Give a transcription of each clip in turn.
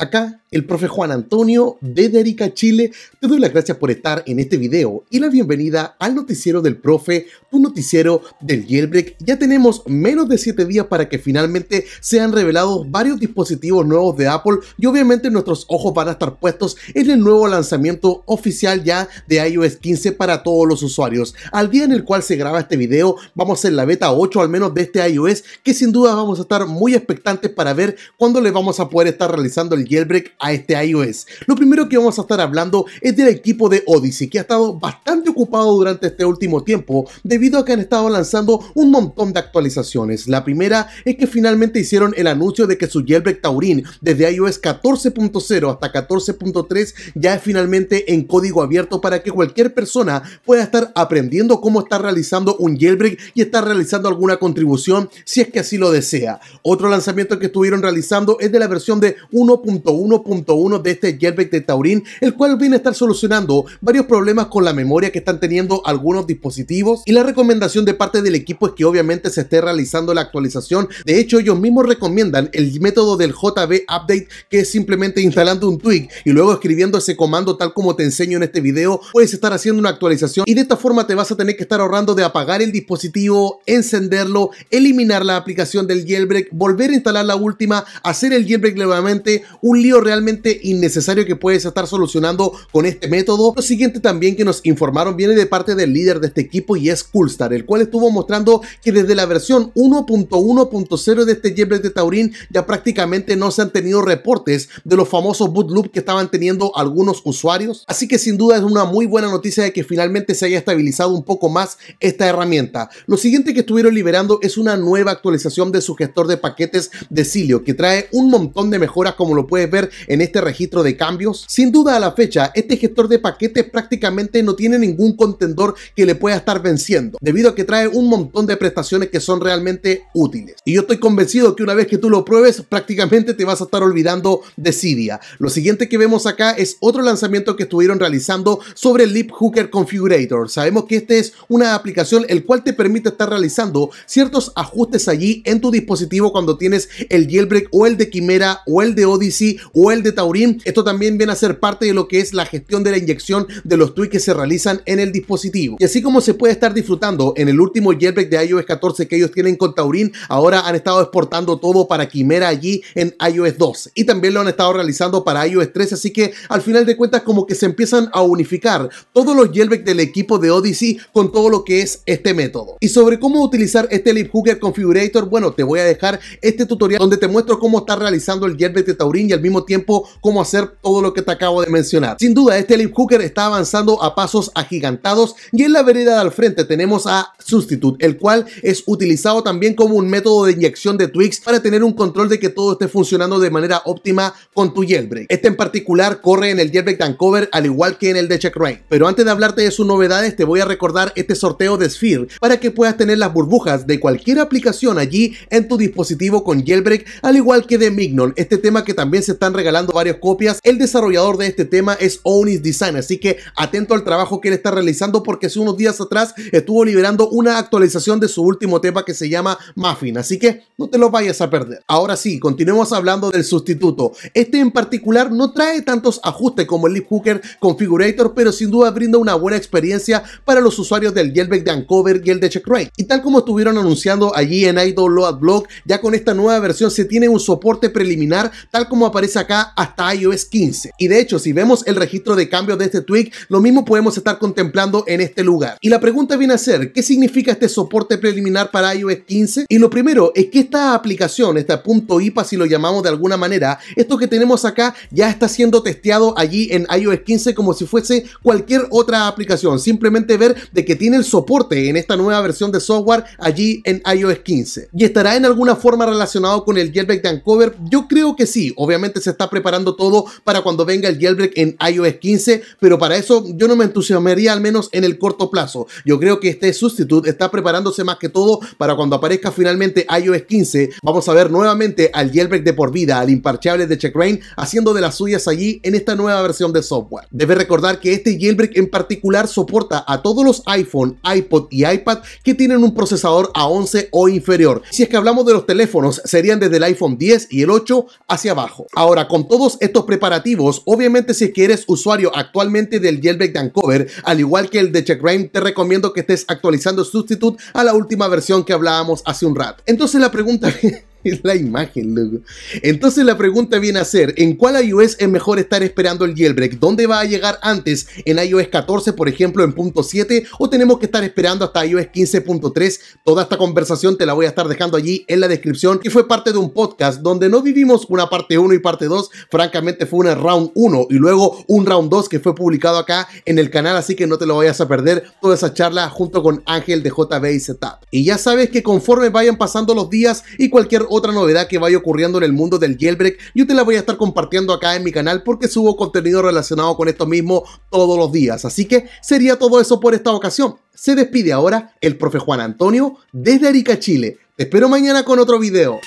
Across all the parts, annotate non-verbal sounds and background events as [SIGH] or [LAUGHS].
Acá, el profe Juan Antonio de Arica, Chile, te doy las gracias por estar en este video y la bienvenida al noticiero del profe, tu noticiero del jailbreak. Ya tenemos menos de 7 días para que finalmente sean revelados varios dispositivos nuevos de Apple y obviamente nuestros ojos van a estar puestos en el nuevo lanzamiento oficial ya de iOS 15 para todos los usuarios. Al día en el cual se graba este video, vamos en la beta 8 al menos de este iOS que sin duda vamos a estar muy expectantes para ver cuándo le vamos a poder estar realizando el jailbreak a este iOS. Lo primero que vamos a estar hablando es del equipo de Odyssey, que ha estado bastante ocupado durante este último tiempo debido a que han estado lanzando un montón de actualizaciones. La primera es que finalmente hicieron el anuncio de que su jailbreak Taurin desde iOS 14.0 hasta 14.3 ya es finalmente en código abierto para que cualquier persona pueda estar aprendiendo cómo estar realizando un jailbreak y estar realizando alguna contribución si es que así lo desea. Otro lanzamiento que estuvieron realizando es de la versión de 1. 1.1 de este jailbreak de Taurin, el cual viene a estar solucionando varios problemas con la memoria que están teniendo algunos dispositivos y la recomendación de parte del equipo es que obviamente se esté realizando la actualización. De hecho, ellos mismos recomiendan el método del JB Update que es simplemente instalando un tweak y luego escribiendo ese comando tal como te enseño en este video, puedes estar haciendo una actualización y de esta forma te vas a tener que estar ahorrando de apagar el dispositivo, encenderlo, eliminar la aplicación del jailbreak, volver a instalar la última, hacer el jailbreak nuevamente, un lío realmente innecesario que puedes estar solucionando con este método. Lo siguiente también que nos informaron viene de parte del líder de este equipo y es Coolstar, el cual estuvo mostrando que desde la versión 1.1.0 de este Jetbreak de Taurín, ya prácticamente no se han tenido reportes de los famosos bootloops que estaban teniendo algunos usuarios. Así que sin duda es una muy buena noticia de que finalmente se haya estabilizado un poco más esta herramienta. Lo siguiente que estuvieron liberando es una nueva actualización de su gestor de paquetes de Cilio que trae un montón de mejoras como lo puede ver en este registro de cambios. Sin duda a la fecha, este gestor de paquetes prácticamente no tiene ningún contendor que le pueda estar venciendo, debido a que trae un montón de prestaciones que son realmente útiles. Y yo estoy convencido que una vez que tú lo pruebes, prácticamente te vas a estar olvidando de Cydia. Lo siguiente que vemos acá es otro lanzamiento que estuvieron realizando sobre el Leap Hooker Configurator. Sabemos que este es una aplicación el cual te permite estar realizando ciertos ajustes allí en tu dispositivo cuando tienes el jailbreak o el de Quimera o el de Odyssey o el de Taurín. Esto también viene a ser parte de lo que es la gestión de la inyección de los tweets que se realizan en el dispositivo. Y así como se puede estar disfrutando en el último jailbreak de iOS 14 que ellos tienen con Taurín, ahora han estado exportando todo para Quimera allí en iOS 2 y también lo han estado realizando para iOS 13, así que al final de cuentas como que se empiezan a unificar todos los jailbreak del equipo de Odyssey con todo lo que es este método. Y sobre cómo utilizar este live Configurator, bueno, te voy a dejar este tutorial donde te muestro cómo está realizando el jailbreak de Taurin y al mismo tiempo cómo hacer todo lo que te acabo de mencionar. Sin duda, este leap Hooker está avanzando a pasos agigantados y en la vereda al frente tenemos a Substitute, el cual es utilizado también como un método de inyección de tweaks para tener un control de que todo esté funcionando de manera óptima con tu jailbreak. Este en particular corre en el jailbreak de Cover, al igual que en el de check rain Pero antes de hablarte de sus novedades, te voy a recordar este sorteo de Sphere para que puedas tener las burbujas de cualquier aplicación allí en tu dispositivo con jailbreak, al igual que de Mignon, este tema que también se están regalando varias copias. El desarrollador de este tema es Onis Design, así que atento al trabajo que él está realizando porque hace unos días atrás estuvo liberando una actualización de su último tema que se llama Muffin, así que no te lo vayas a perder. Ahora sí, continuemos hablando del sustituto. Este en particular no trae tantos ajustes como el Leap Hooker Configurator, pero sin duda brinda una buena experiencia para los usuarios del jailbreak de Uncover y el de Checkrate. Y tal como estuvieron anunciando allí en Idol Load Blog, ya con esta nueva versión se tiene un soporte preliminar tal como aparece acá hasta iOS 15. Y de hecho, si vemos el registro de cambios de este tweak, lo mismo podemos estar contemplando en este lugar. Y la pregunta viene a ser, ¿qué significa este soporte preliminar para iOS 15? Y lo primero es que esta aplicación, este punto IPA, si lo llamamos de alguna manera, esto que tenemos acá ya está siendo testeado allí en iOS 15 como si fuese cualquier otra aplicación. Simplemente ver de que tiene el soporte en esta nueva versión de software allí en iOS 15. ¿Y estará en alguna forma relacionado con el jailbreak de Uncover? Yo creo que sí, obviamente se está preparando todo para cuando venga el jailbreak en iOS 15, pero para eso yo no me entusiasmaría al menos en el corto plazo. Yo creo que este Substitute está preparándose más que todo para cuando aparezca finalmente iOS 15. Vamos a ver nuevamente al jailbreak de por vida, al imparchable de Checkrain, haciendo de las suyas allí en esta nueva versión de software. Debe recordar que este jailbreak en particular soporta a todos los iPhone, iPod y iPad que tienen un procesador A11 o inferior. Si es que hablamos de los teléfonos, serían desde el iPhone 10 y el 8 hacia abajo. Ahora, con todos estos preparativos, obviamente si quieres que eres usuario actualmente del Jailbreak de al igual que el de rain te recomiendo que estés actualizando Substitute a la última versión que hablábamos hace un rato. Entonces la pregunta... [LAUGHS] es... [LAUGHS] Es la imagen, Entonces la pregunta viene a ser, ¿en cuál iOS es mejor estar esperando el jailbreak? ¿Dónde va a llegar antes? ¿En iOS 14, por ejemplo, en punto 7? ¿O tenemos que estar esperando hasta iOS 15.3? Toda esta conversación te la voy a estar dejando allí en la descripción, y fue parte de un podcast donde no vivimos una parte 1 y parte 2, francamente fue una round 1 y luego un round 2 que fue publicado acá en el canal, así que no te lo vayas a perder toda esa charla junto con Ángel de JB y Setup. Y ya sabes que conforme vayan pasando los días y cualquier otra novedad que vaya ocurriendo en el mundo del jailbreak, yo te la voy a estar compartiendo acá en mi canal porque subo contenido relacionado con esto mismo todos los días. Así que sería todo eso por esta ocasión. Se despide ahora el profe Juan Antonio desde Arica, Chile. Te espero mañana con otro video.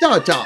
Chao, chao.